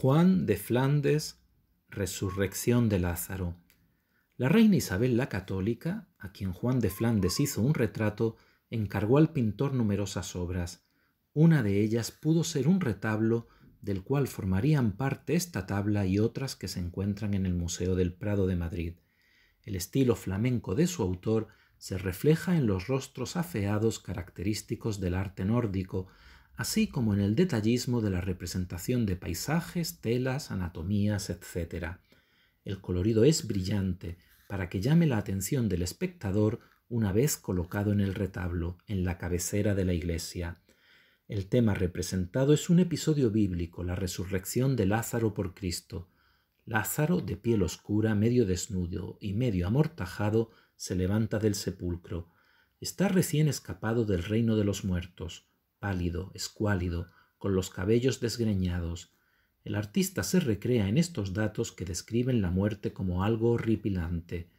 Juan de Flandes, resurrección de Lázaro. La reina Isabel la Católica, a quien Juan de Flandes hizo un retrato, encargó al pintor numerosas obras. Una de ellas pudo ser un retablo del cual formarían parte esta tabla y otras que se encuentran en el Museo del Prado de Madrid. El estilo flamenco de su autor se refleja en los rostros afeados característicos del arte nórdico, así como en el detallismo de la representación de paisajes, telas, anatomías, etc. El colorido es brillante para que llame la atención del espectador una vez colocado en el retablo, en la cabecera de la iglesia. El tema representado es un episodio bíblico, la resurrección de Lázaro por Cristo. Lázaro, de piel oscura, medio desnudo y medio amortajado, se levanta del sepulcro. Está recién escapado del reino de los muertos pálido, escuálido, con los cabellos desgreñados. El artista se recrea en estos datos que describen la muerte como algo horripilante.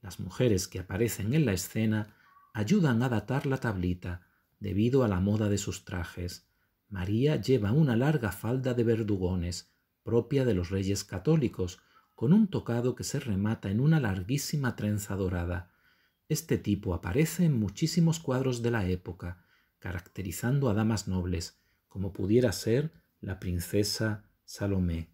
Las mujeres que aparecen en la escena ayudan a datar la tablita, debido a la moda de sus trajes. María lleva una larga falda de verdugones, propia de los reyes católicos, con un tocado que se remata en una larguísima trenza dorada. Este tipo aparece en muchísimos cuadros de la época, caracterizando a damas nobles, como pudiera ser la princesa Salomé,